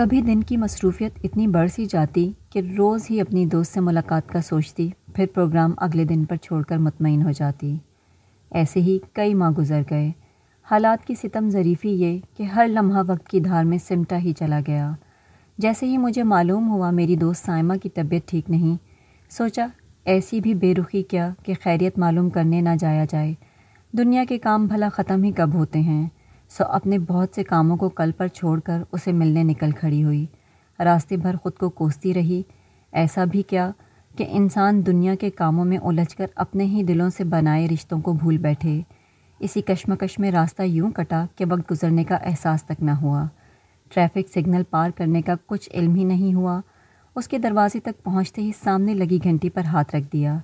कभी दिन की मसरूफियत इतनी बढ़ सी जाती कि रोज़ ही अपनी दोस्त से मुलाकात का सोचती फिर प्रोग्राम अगले दिन पर छोड़कर मुतमिन हो जाती ऐसे ही कई माह गुजर गए हालात की सितम ज़रीफ़ी ये कि हर लम्हा वक्त की धार में सिमटा ही चला गया जैसे ही मुझे मालूम हुआ मेरी दोस्त साइमा की तबीयत ठीक नहीं सोचा ऐसी भी बेरुखी क्या कि खैरियत मालूम करने ना जाया जाए दुनिया के काम भला ख़त्म ही कब होते हैं सो अपने बहुत से कामों को कल पर छोड़कर उसे मिलने निकल खड़ी हुई रास्ते भर खुद को कोसती रही ऐसा भी क्या कि इंसान दुनिया के कामों में उलझकर अपने ही दिलों से बनाए रिश्तों को भूल बैठे इसी कश्मकश में रास्ता यूं कटा कि वक्त गुजरने का एहसास तक ना हुआ ट्रैफिक सिग्नल पार करने का कुछ इल्म ही नहीं हुआ उसके दरवाजे तक पहुंचते ही सामने लगी घंटी पर हाथ रख दिया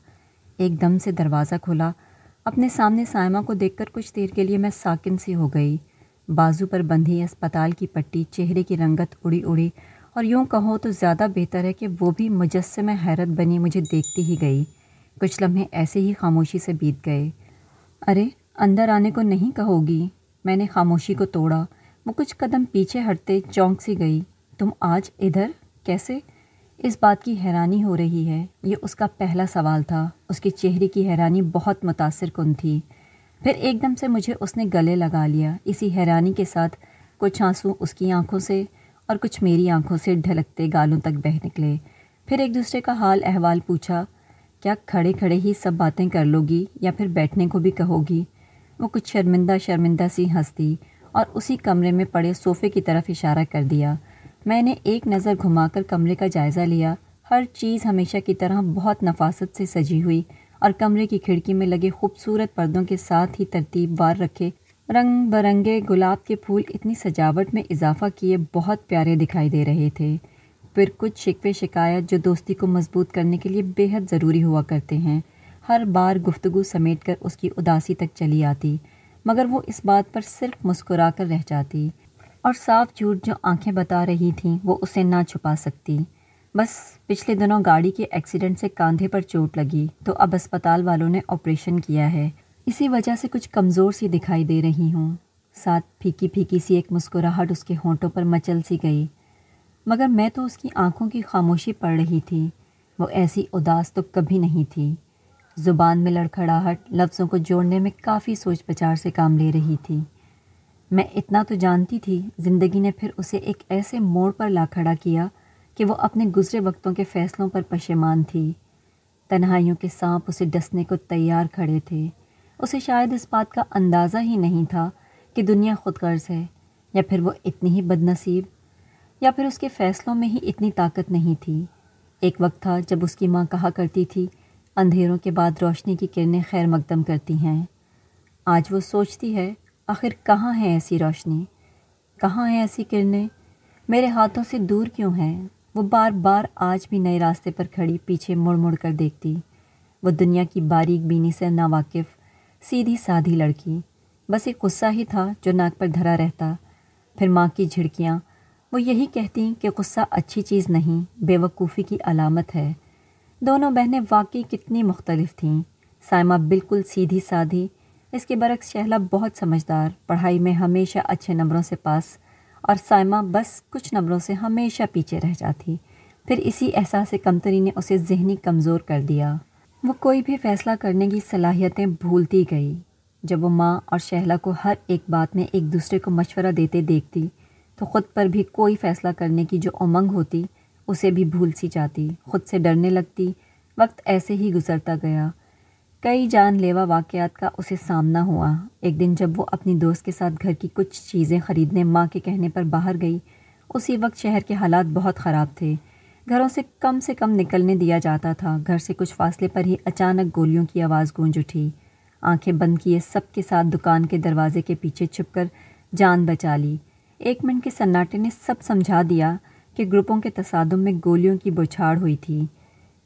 एकदम से दरवाज़ा खुला अपने सामने सायमा को देखकर कुछ देर के लिए मैं साकिन सी हो गई बाजू पर बंधी अस्पताल की पट्टी चेहरे की रंगत उड़ी उड़ी और यूं कहो तो ज़्यादा बेहतर है कि वो भी मुजस्म हैरत बनी मुझे देखती ही गई कुछ लम्हे ऐसे ही खामोशी से बीत गए अरे अंदर आने को नहीं कहोगी मैंने खामोशी को तोड़ा वो कुछ कदम पीछे हटते चौंक सी गई तुम आज इधर कैसे इस बात की हैरानी हो रही है ये उसका पहला सवाल था उसके चेहरे की हैरानी बहुत मुतासर कन थी फिर एकदम से मुझे उसने गले लगा लिया इसी हैरानी के साथ कुछ आंसू उसकी आंखों से और कुछ मेरी आंखों से ढलकते गालों तक बह निकले फिर एक दूसरे का हाल अहवाल पूछा क्या खड़े खड़े ही सब बातें कर लोगी या फिर बैठने को भी कहोगी वो कुछ शर्मिंदा शर्मिंदा सी हंसती और उसी कमरे में पड़े सोफ़े की तरफ इशारा कर दिया मैंने एक नज़र घुमाकर कमरे का जायज़ा लिया हर चीज़ हमेशा की तरह बहुत नफासत से सजी हुई और कमरे की खिड़की में लगे खूबसूरत पर्दों के साथ ही तरतीब वार रखे रंग बरंगे गुलाब के फूल इतनी सजावट में इजाफा किए बहुत प्यारे दिखाई दे रहे थे फिर कुछ शिकवे शिकायत जो दोस्ती को मजबूत करने के लिए बेहद ज़रूरी हुआ करते हैं हर बार गुफ्तगु समेट कर उसकी उदासी तक चली आती मगर वो इस बात पर सिर्फ मुस्कुरा कर रह जाती और साफ झूठ जो आंखें बता रही थीं वो उसे ना छुपा सकती बस पिछले दिनों गाड़ी के एक्सीडेंट से कांधे पर चोट लगी तो अब अस्पताल वालों ने ऑपरेशन किया है इसी वजह से कुछ कमज़ोर सी दिखाई दे रही हूँ साथ फीकी फीकी सी एक मुस्कुराहट उसके होंठों पर मचल सी गई मगर मैं तो उसकी आंखों की खामोशी पड़ रही थी वो ऐसी उदास तो कभी नहीं थी ज़ुबान में लड़खड़ाहट लफ्ज़ों को जोड़ने में काफ़ी सोच विचार से काम ले रही थी मैं इतना तो जानती थी ज़िंदगी ने फिर उसे एक ऐसे मोड़ पर ला खड़ा किया कि वो अपने गुजरे वक्तों के फ़ैसलों पर पशेमान थी तन्हाइयों के सांप उसे डसने को तैयार खड़े थे उसे शायद इस बात का अंदाज़ा ही नहीं था कि दुनिया खुद गर्ज है या फिर वो इतनी ही बदनसीब या फिर उसके फ़ैसलों में ही इतनी ताकत नहीं थी एक वक्त था जब उसकी माँ कहा करती थी अंधेरों के बाद रोशनी की किरणें खैर मकदम करती हैं आज वो सोचती है आखिर कहाँ है ऐसी रोशनी कहाँ है ऐसी किरणें मेरे हाथों से दूर क्यों हैं वो बार बार आज भी नए रास्ते पर खड़ी पीछे मुड़ मुड़ कर देखती वो दुनिया की बारीक बीनी से नावाकिफ सीधी साधी लड़की बस एक गुस्सा ही था जो नाक पर धरा रहता फिर माँ की झिड़कियाँ वो यही कहती कि गुस्सा अच्छी चीज़ नहीं बेवकूफ़ी की अलामत है दोनों बहनें वाकई कितनी मुख्तलिफ थीं सायमा बिल्कुल सीधी साधी इसके बरक्स शहला बहुत समझदार पढ़ाई में हमेशा अच्छे नंबरों से पास और साइमा बस कुछ नंबरों से हमेशा पीछे रह जाती फिर इसी एहसास कमतरी ने उसे जहनी कमज़ोर कर दिया वो कोई भी फैसला करने की सलाहियतें भूलती गई जब वो माँ और शहला को हर एक बात में एक दूसरे को मशवरा देते देखती तो ख़ुद पर भी कोई फ़ैसला करने की जो उमंग होती उसे भी भूल सी जाती खुद से डरने लगती वक्त ऐसे ही गुजरता गया कई जानलेवा वाक़ात का उसे सामना हुआ एक दिन जब वो अपनी दोस्त के साथ घर की कुछ चीज़ें ख़रीदने माँ के कहने पर बाहर गई उसी वक्त शहर के हालात बहुत ख़राब थे घरों से कम से कम निकलने दिया जाता था घर से कुछ फासले पर ही अचानक गोलियों की आवाज़ गूंज उठी आंखें बंद किए सब के साथ दुकान के दरवाजे के पीछे छिपकर जान बचा ली एक मिनट के सन्नाटे ने सब समझा दिया कि ग्रुपों के तसादम में गोलियों की बुछाड़ हुई थी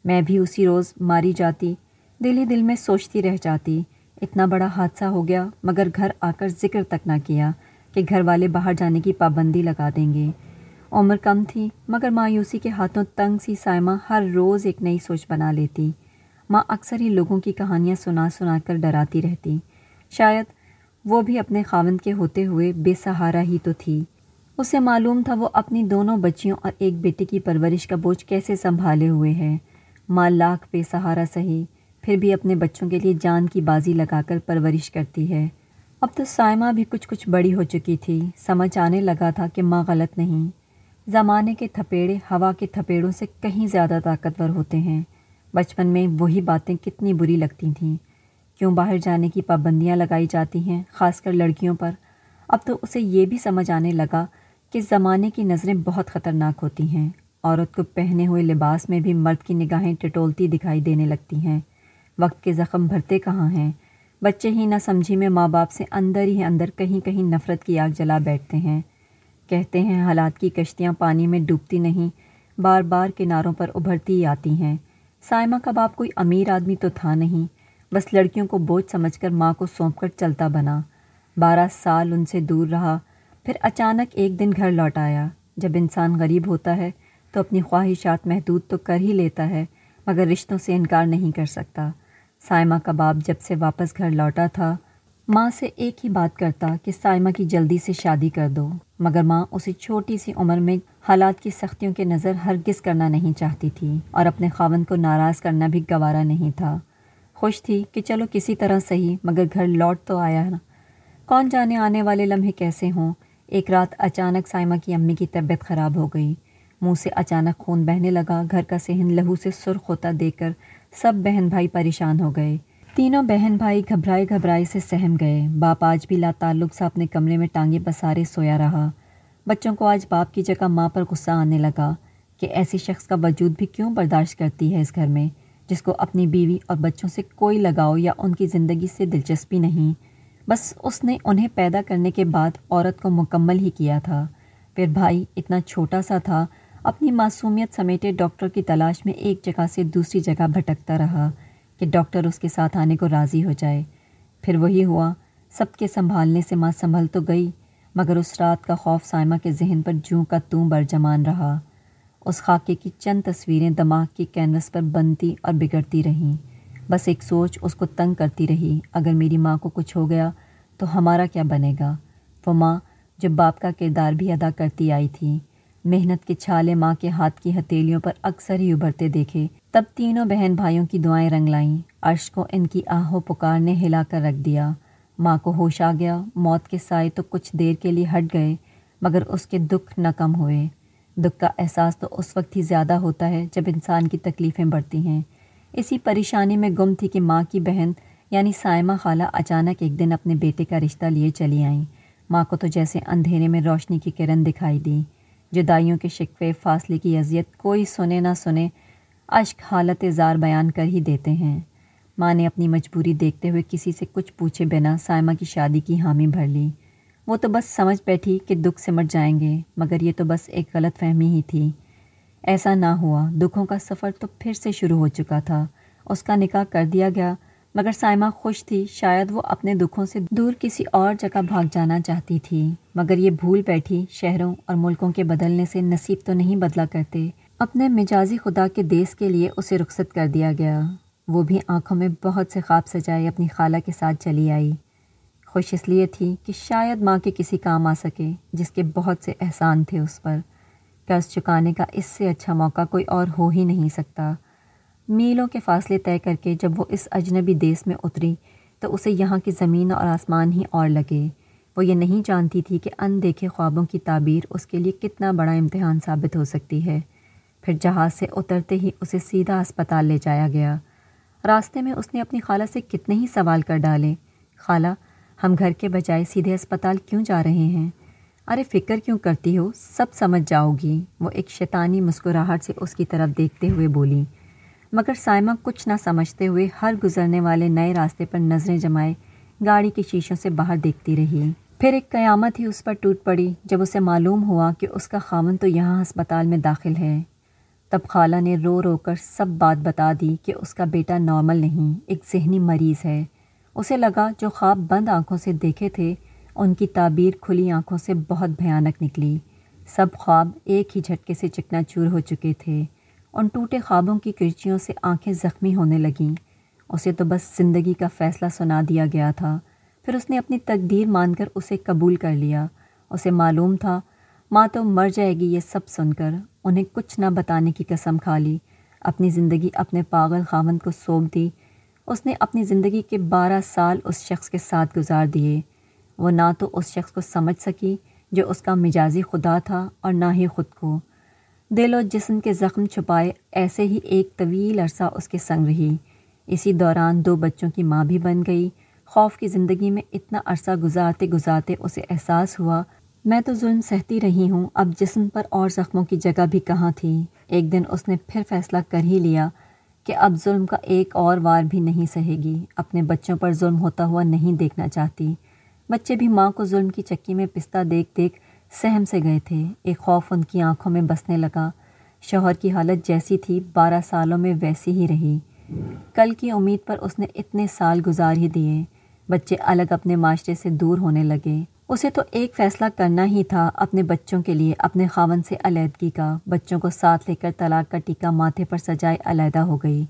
मैं भी उसी रोज़ मारी जाती दिल ही दिल में सोचती रह जाती इतना बड़ा हादसा हो गया मगर घर आकर जिक्र तक ना किया कि घर वाले बाहर जाने की पाबंदी लगा देंगे उम्र कम थी मगर मायूसी के हाथों तंग सी सायमा हर रोज़ एक नई सोच बना लेती माँ अक्सर ही लोगों की कहानियाँ सुना सुना कर डराती रहती शायद वो भी अपने खावंद के होते हुए बेसहारा ही तो थी उसे मालूम था वो अपनी दोनों बच्चियों और एक बेटे की परवरिश का बोझ कैसे संभाले हुए है माँ लाख बेसहारा सही फिर भी अपने बच्चों के लिए जान की बाजी लगाकर परवरिश करती है अब तो साइमा भी कुछ कुछ बड़ी हो चुकी थी समझ आने लगा था कि माँ गलत नहीं ज़माने के थपेड़े हवा के थपेड़ों से कहीं ज़्यादा ताकतवर होते हैं बचपन में वही बातें कितनी बुरी लगती थीं क्यों बाहर जाने की पाबंदियाँ लगाई जाती हैं खासकर लड़कियों पर अब तो उसे ये भी समझ आने लगा कि ज़माने की नज़रें बहुत ख़तरनाक होती हैं औरत को पहने हुए लिबास में भी मर्द की निगाहें टटोलती दिखाई देने लगती हैं वक्त के ज़ख़म भरते कहाँ हैं बच्चे ही ना समझी में माँ बाप से अंदर ही अंदर कहीं कहीं नफ़रत की आग जला बैठते हैं कहते हैं हालात की कश्तियाँ पानी में डूबती नहीं बार बार किनारों पर उभरती ही आती हैं सायमा का बाप कोई अमीर आदमी तो था नहीं बस लड़कियों को बोझ समझकर माँ को सौंप कर चलता बना बारह साल उनसे दूर रहा फिर अचानक एक दिन घर लौट आया जब इंसान गरीब होता है तो अपनी ख्वाहिशात महदूद तो कर ही लेता है मगर रिश्तों से इनकार नहीं कर सकता साइमा कबाब जब से वापस घर लौटा था माँ से एक ही बात करता कि साइमा की जल्दी से शादी कर दो मगर माँ उसे छोटी सी उम्र में हालात की सख्तियों के नज़र हरगिज करना नहीं चाहती थी और अपने खावन को नाराज़ करना भी गवारा नहीं था खुश थी कि चलो किसी तरह सही मगर घर लौट तो आया ना कौन जाने आने वाले लम्हे कैसे हों एक रात अचानक साइमा की अम्मी की तबीयत ख़राब हो गई मुंह से अचानक खून बहने लगा घर का सहन लहू से सुर्ख होता देकर सब बहन भाई परेशान हो गए तीनों बहन भाई घबराए घबराए से सहम गए बाप आज भी लाताल्लुक सा अपने कमरे में टांगे पसारे सोया रहा बच्चों को आज बाप की जगह माँ पर गुस्सा आने लगा कि ऐसे शख्स का वजूद भी क्यों बर्दाश्त करती है इस घर में जिसको अपनी बीवी और बच्चों से कोई लगाव या उनकी ज़िंदगी से दिलचस्पी नहीं बस उसने उन्हें पैदा करने के बाद औरत को मुकम्मल ही किया था फिर भाई इतना छोटा सा था अपनी मासूमियत समेटे डॉक्टर की तलाश में एक जगह से दूसरी जगह भटकता रहा कि डॉक्टर उसके साथ आने को राज़ी हो जाए फिर वही हुआ सबके संभालने से माँ संभल तो गई मगर उस रात का खौफ साइमा के जहन पर जूं का तू बरजमान रहा उस खाके की चंद तस्वीरें दिमाग की कैनवस पर बनती और बिगड़ती रहीं बस एक सोच उसको तंग करती रही अगर मेरी माँ को कुछ हो गया तो हमारा क्या बनेगा वो माँ जो बाप का किरदार भी अदा करती आई थी मेहनत के छाले माँ के हाथ की हथेलियों पर अक्सर ही उभरते देखे तब तीनों बहन भाइयों की दुआएं रंग लाईं अर्श को इनकी आहों पुकार ने हिला कर रख दिया माँ को होश आ गया मौत के साए तो कुछ देर के लिए हट गए मगर उसके दुख न कम हुए दुख का एहसास तो उस वक्त ही ज़्यादा होता है जब इंसान की तकलीफ़ें बढ़ती हैं इसी परेशानी में गुम थी कि माँ की बहन यानी सायमा खाला अचानक एक दिन अपने बेटे का रिश्ता लिए चली आईं माँ को तो जैसे अंधेरे में रोशनी की किरण दिखाई दी जुदाइयों के शिकवे फासले की अजियत कोई सुने ना सुने अश्क हालत ज़ार बयान कर ही देते हैं माँ ने अपनी मजबूरी देखते हुए किसी से कुछ पूछे बिना सायमा की शादी की हामी भर ली वो तो बस समझ बैठी कि दुख सिमट जाएंगे मगर ये तो बस एक गलत फहमी ही थी ऐसा ना हुआ दुखों का सफ़र तो फिर से शुरू हो चुका था उसका निकाह कर दिया गया मगर साइमा खुश थी शायद वो अपने दुखों से दूर किसी और जगह भाग जाना चाहती थी मगर ये भूल बैठी शहरों और मुल्कों के बदलने से नसीब तो नहीं बदला करते अपने मिजाजी खुदा के देश के लिए उसे रुखसत कर दिया गया वो भी आंखों में बहुत से ख्वाब सजाए अपनी खाला के साथ चली आई खुश इसलिए थी कि शायद माँ के किसी काम आ सके जिसके बहुत से एहसान थे उस पर कर्ज चुकाने का इससे अच्छा मौका कोई और हो ही नहीं सकता मीलों के फासले तय करके जब वो इस अजनबी देश में उतरी तो उसे यहाँ की ज़मीन और आसमान ही और लगे वो ये नहीं जानती थी कि अनदेखे ख्वाबों की ताबीर उसके लिए कितना बड़ा इम्तहान साबित हो सकती है फिर जहाज़ से उतरते ही उसे सीधा अस्पताल ले जाया गया रास्ते में उसने अपनी खाला से कितने ही सवाल कर डाले खाला हम घर के बजाय सीधे अस्पताल क्यों जा रहे हैं अरे फ़िक्र क्यों करती हो सब समझ जाओगी वो एक शैतानी मुस्कुराहट से उसकी तरफ देखते हुए बोली मगर साइमा कुछ ना समझते हुए हर गुजरने वाले नए रास्ते पर नज़रें जमाए गाड़ी के शीशों से बाहर देखती रही फिर एक कयामत ही उस पर टूट पड़ी जब उसे मालूम हुआ कि उसका खामन तो यहाँ अस्पताल में दाखिल है तब खाला ने रो रो कर सब बात बता दी कि उसका बेटा नॉर्मल नहीं एक जहनी मरीज़ है उसे लगा जो ख्वाब बंद आंखों से देखे थे उनकी ताबीर खुली आंखों से बहुत भयानक निकली सब ख्वाब एक ही झटके से चूर हो चुके थे उन टूटे ख्वाबों की किरचियों से आंखें ज़ख्मी होने लगीं उसे तो बस ज़िंदगी का फ़ैसला सुना दिया गया था फिर उसने अपनी तकदीर मानकर उसे कबूल कर लिया उसे मालूम था माँ तो मर जाएगी ये सब सुनकर उन्हें कुछ ना बताने की कसम खा ली अपनी ज़िंदगी अपने पागल खावन को सौंप दी उसने अपनी ज़िंदगी के बारह साल उस शख्स के साथ गुजार दिए वो ना तो उस शख्स को समझ सकी जो उसका मिजाजी खुदा था और ना ही ख़ुद को दिल और जिस्म के ज़ख्म छुपाए ऐसे ही एक तवील अरसा उसके संग रही इसी दौरान दो बच्चों की माँ भी बन गई खौफ की ज़िंदगी में इतना अरसा गुजारते गुजारते उसे एहसास हुआ मैं तो जुल्म सहती रही हूँ अब जिस्म पर और ज़ख्मों की जगह भी कहाँ थी एक दिन उसने फिर फैसला कर ही लिया कि अब जुल्म का एक और वार भी नहीं सहेगी अपने बच्चों पर जुल्म होता हुआ नहीं देखना चाहती बच्चे भी माँ को जुल्म की चक्की में पिस्ता देख देख सहम से गए थे एक खौफ उनकी आंखों में बसने लगा शोहर की हालत जैसी थी बारह सालों में वैसी ही रही कल की उम्मीद पर उसने इतने साल गुजार ही दिए बच्चे अलग अपने माशरे से दूर होने लगे उसे तो एक फ़ैसला करना ही था अपने बच्चों के लिए अपने खावन से अलीहदगी का बच्चों को साथ लेकर तलाक का टीका माथे पर सजाए अलीहदा हो गई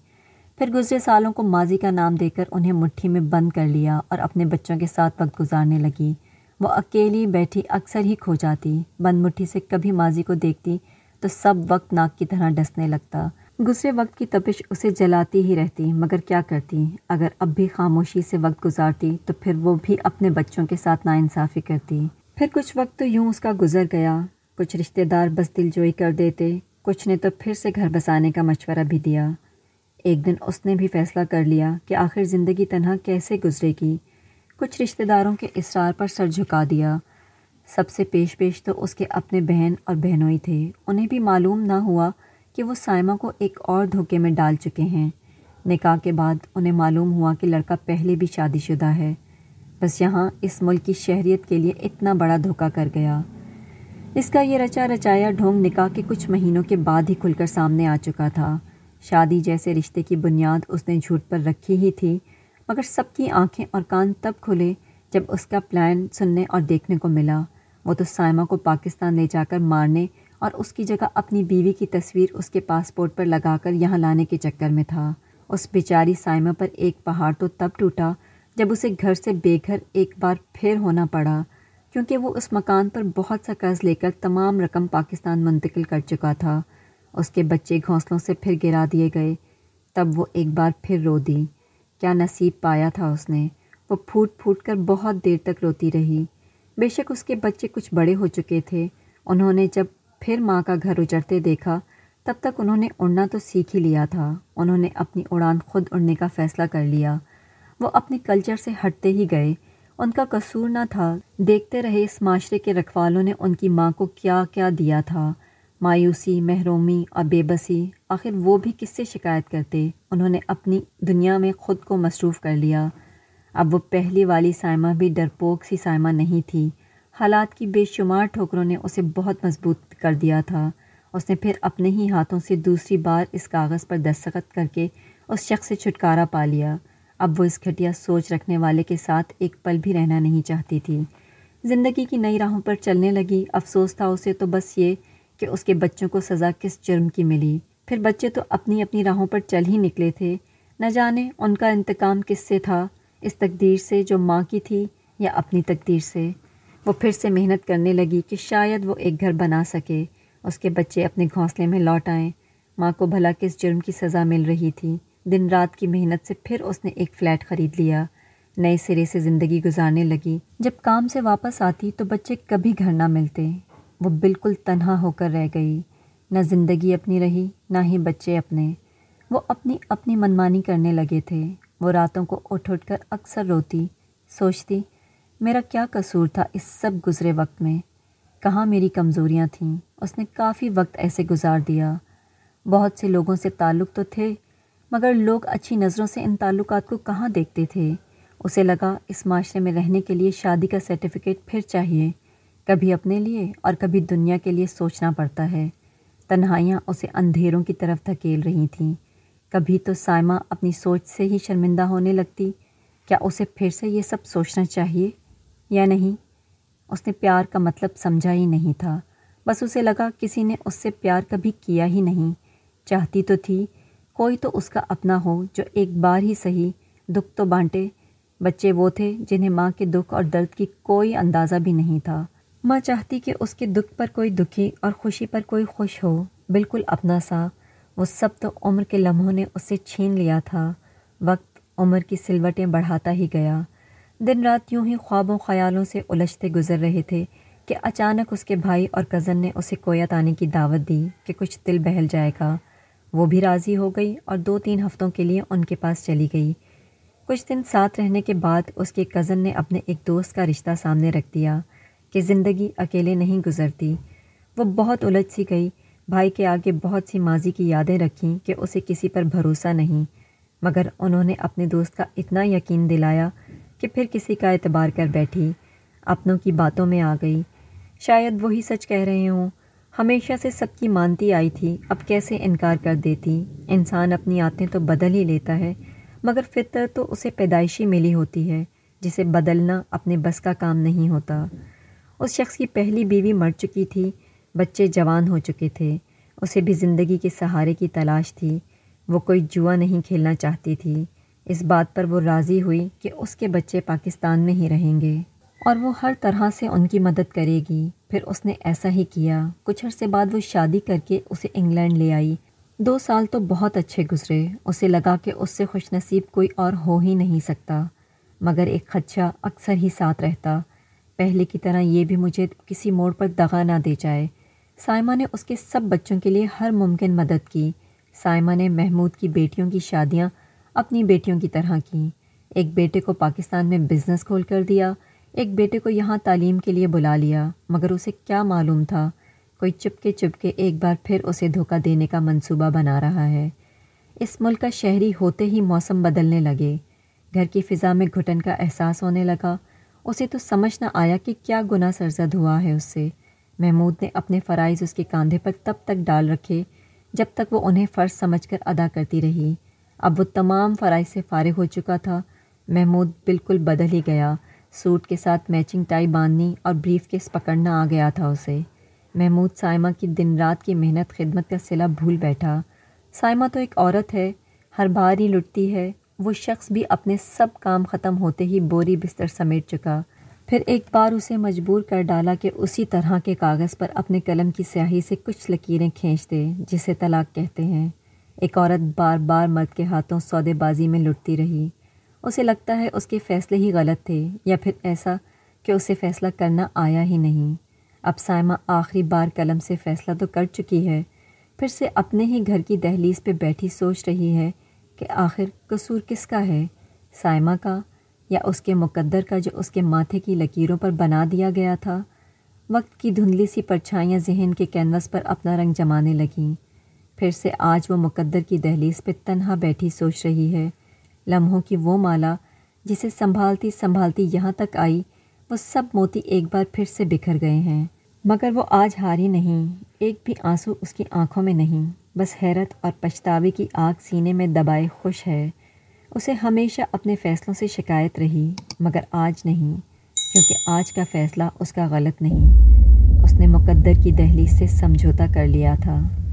फिर गुजरे सालों को माजी का नाम देकर उन्हें मुट्ठी में बंद कर लिया और अपने बच्चों के साथ वक्त गुजारने लगी वो अकेली बैठी अक्सर ही खो जाती बंद मुठ्ठी से कभी माजी को देखती तो सब वक्त नाक की तरह डसने लगता गुजरे वक्त की तपिश उसे जलाती ही रहती मगर क्या करती अगर अब भी खामोशी से वक्त गुजारती तो फिर वो भी अपने बच्चों के साथ नाइंसाफ़ी करती फिर कुछ वक्त तो यूँ उसका गुजर गया कुछ रिश्तेदार बस दिलजोई कर देते कुछ ने तो फिर से घर बसाने का मशवरा भी दिया एक दिन उसने भी फैसला कर लिया कि आखिर ज़िंदगी तनहा कैसे गुजरेगी कुछ रिश्तेदारों के इसरार पर सर झुका दिया सबसे पेश पेश तो उसके अपने बहन और बहनोई थे उन्हें भी मालूम ना हुआ कि वो साइमा को एक और धोखे में डाल चुके हैं निकाह के बाद उन्हें मालूम हुआ कि लड़का पहले भी शादीशुदा है बस यहाँ इस मुल्क की शहरीत के लिए इतना बड़ा धोखा कर गया इसका ये रचा रचाया ढोंग निकाह के कुछ महीनों के बाद ही खुलकर सामने आ चुका था शादी जैसे रिश्ते की बुनियाद उसने झूठ पर रखी ही थी मगर सबकी आंखें और कान तब खुले जब उसका प्लान सुनने और देखने को मिला वो तो साइमा को पाकिस्तान ले जाकर मारने और उसकी जगह अपनी बीवी की तस्वीर उसके पासपोर्ट पर लगाकर यहाँ लाने के चक्कर में था उस बेचारी साइमा पर एक पहाड़ तो तब टूटा जब उसे घर से बेघर एक बार फिर होना पड़ा क्योंकि वो उस मकान पर बहुत सा कर्ज लेकर तमाम रकम पाकिस्तान मुंतकिल कर चुका था उसके बच्चे घोंसलों से फिर गिरा दिए गए तब वो एक बार फिर रो दी क्या नसीब पाया था उसने वो फूट फूट कर बहुत देर तक रोती रही बेशक उसके बच्चे कुछ बड़े हो चुके थे उन्होंने जब फिर माँ का घर उजड़ते देखा तब तक उन्होंने उड़ना तो सीख ही लिया था उन्होंने अपनी उड़ान खुद उड़ने का फ़ैसला कर लिया वो अपने कल्चर से हटते ही गए उनका कसूर ना था देखते रहे इस माशरे के रखवालों ने उनकी माँ को क्या क्या दिया था मायूसी महरूमी और बेबसी आखिर वो भी किससे शिकायत करते उन्होंने अपनी दुनिया में ख़ुद को मसरूफ़ कर लिया अब वो पहली वाली साइमा भी डरपोक सी साइमा नहीं थी हालात की बेशुमार ठोकरों ने उसे बहुत मजबूत कर दिया था उसने फिर अपने ही हाथों से दूसरी बार इस कागज़ पर दस्तखत करके उस शख्स से छुटकारा पा लिया अब वो इस घटिया सोच रखने वाले के साथ एक पल भी रहना नहीं चाहती थी ज़िंदगी की नई राहों पर चलने लगी अफसोस था उसे तो बस ये कि उसके बच्चों को सज़ा किस जुर्म की मिली फिर बच्चे तो अपनी अपनी राहों पर चल ही निकले थे न जाने उनका इंतकाम किस से था इस तकदीर से जो माँ की थी या अपनी तकदीर से वो फिर से मेहनत करने लगी कि शायद वो एक घर बना सके उसके बच्चे अपने घोंसले में लौट आएँ माँ को भला किस जुर्म की सज़ा मिल रही थी दिन रात की मेहनत से फिर उसने एक फ़्लैट ख़रीद लिया नए सिरे से ज़िंदगी गुजारने लगी जब काम से वापस आती तो बच्चे कभी घर ना मिलते वो बिल्कुल तन्हा होकर रह गई न ज़िंदगी अपनी रही ना ही बच्चे अपने वो अपनी अपनी मनमानी करने लगे थे वो रातों को उठ उठ कर अक्सर रोती सोचती मेरा क्या कसूर था इस सब गुज़रे वक्त में कहाँ मेरी कमज़ोरियाँ थीं उसने काफ़ी वक्त ऐसे गुजार दिया बहुत से लोगों से ताल्लुक़ तो थे मगर लोग अच्छी नज़रों से इन ताल्लुक को कहाँ देखते थे उसे लगा इस माशरे में रहने के लिए शादी का सर्टिफिकेट फिर चाहिए कभी अपने लिए और कभी दुनिया के लिए सोचना पड़ता है तन्हाइयाँ उसे अंधेरों की तरफ धकेल रही थीं कभी तो सायमा अपनी सोच से ही शर्मिंदा होने लगती क्या उसे फिर से ये सब सोचना चाहिए या नहीं उसने प्यार का मतलब समझा ही नहीं था बस उसे लगा किसी ने उससे प्यार कभी किया ही नहीं चाहती तो थी कोई तो उसका अपना हो जो एक बार ही सही दुख तो बांटे बच्चे वो थे जिन्हें माँ के दुख और दर्द की कोई अंदाज़ा भी नहीं था माँ चाहती कि उसके दुख पर कोई दुखी और खुशी पर कोई खुश हो बिल्कुल अपना सा वो सब तो उम्र के लम्हों ने उससे छीन लिया था वक्त उम्र की सिलवटें बढ़ाता ही गया दिन रात यूं ही ख्वाबों ख्यालों से उलझते गुजर रहे थे कि अचानक उसके भाई और कज़न ने उसे कोयत आने की दावत दी कि कुछ दिल बहल जाएगा वो भी राज़ी हो गई और दो तीन हफ्तों के लिए उनके पास चली गई कुछ दिन साथ रहने के बाद उसके कज़न ने अपने एक दोस्त का रिश्ता सामने रख दिया कि ज़िंदगी अकेले नहीं गुजरती वो बहुत उलझ सी गई भाई के आगे बहुत सी माजी की यादें रखीं कि उसे किसी पर भरोसा नहीं मगर उन्होंने अपने दोस्त का इतना यकीन दिलाया कि फिर किसी का एतबार कर बैठी अपनों की बातों में आ गई शायद वही सच कह रहे हों हमेशा से सबकी मानती आई थी अब कैसे इनकार कर देती इंसान अपनी आते तो बदल ही लेता है मगर फितर तो उसे पैदाइशी मिली होती है जिसे बदलना अपने बस का काम नहीं होता उस शख्स की पहली बीवी मर चुकी थी बच्चे जवान हो चुके थे उसे भी ज़िंदगी के सहारे की तलाश थी वो कोई जुआ नहीं खेलना चाहती थी इस बात पर वो राज़ी हुई कि उसके बच्चे पाकिस्तान में ही रहेंगे और वो हर तरह से उनकी मदद करेगी फिर उसने ऐसा ही किया कुछ अरसे बाद वो शादी करके उसे इंग्लैंड ले आई दो साल तो बहुत अच्छे गुजरे उसे लगा कि उससे खुशनसीब कोई और हो ही नहीं सकता मगर एक ख़दशा अक्सर ही साथ रहता पहले की तरह ये भी मुझे किसी मोड़ पर दगा ना दे जाए साइमा ने उसके सब बच्चों के लिए हर मुमकिन मदद की साइमा ने महमूद की बेटियों की शादियाँ अपनी बेटियों की तरह की एक बेटे को पाकिस्तान में बिज़नेस खोल कर दिया एक बेटे को यहाँ तालीम के लिए बुला लिया मगर उसे क्या मालूम था कोई चुपके चुपके एक बार फिर उसे धोखा देने का मंसूबा बना रहा है इस मुल्क का शहरी होते ही मौसम बदलने लगे घर की फ़िज़ा में घुटन का एहसास होने लगा उसे तो समझ न आया कि क्या गुना सरजद हुआ है उससे महमूद ने अपने फ़राइज़ उसके कंधे पर तब तक डाल रखे जब तक वो उन्हें फ़र्ज समझ कर अदा करती रही अब वो तमाम फ़राइज से फारिग हो चुका था महमूद बिल्कुल बदल ही गया सूट के साथ मैचिंग टाई बांधनी और ब्रीफ केस पकड़ना आ गया था उसे महमूद साइमा की दिन रात की मेहनत खिदमत का सिला भूल बैठा साइमा तो एक औरत है हर बार ही लुटती है वो शख्स भी अपने सब काम ख़त्म होते ही बोरी बिस्तर समेट चुका फिर एक बार उसे मजबूर कर डाला कि उसी तरह के कागज़ पर अपने कलम की स्याही से कुछ लकीरें खींच दे जिसे तलाक कहते हैं एक औरत बार बार मर्द के हाथों सौदेबाजी में लुटती रही उसे लगता है उसके फ़ैसले ही गलत थे या फिर ऐसा कि उसे फ़ैसला करना आया ही नहीं अब साइमा आखिरी बार कलम से फ़ैसला तो कर चुकी है फिर से अपने ही घर की दहलीज़ पे बैठी सोच रही है कि आखिर कसूर किसका है साइमा का या उसके मुकद्दर का जो उसके माथे की लकीरों पर बना दिया गया था वक्त की धुंधली सी परछाइयाँ जहन के कैनवस पर अपना रंग जमाने लगीं फिर से आज वो मुकद्दर की दहलीज पर तनहा बैठी सोच रही है लम्हों की वो माला जिसे संभालती संभालती यहाँ तक आई वो सब मोती एक बार फिर से बिखर गए हैं मगर वो आज हारी नहीं एक भी आंसू उसकी आंखों में नहीं बस हैरत और पछतावे की आग सीने में दबाए खुश है उसे हमेशा अपने फ़ैसलों से शिकायत रही मगर आज नहीं क्योंकि आज का फ़ैसला उसका गलत नहीं उसने मुकद्दर की दहलीज से समझौता कर लिया था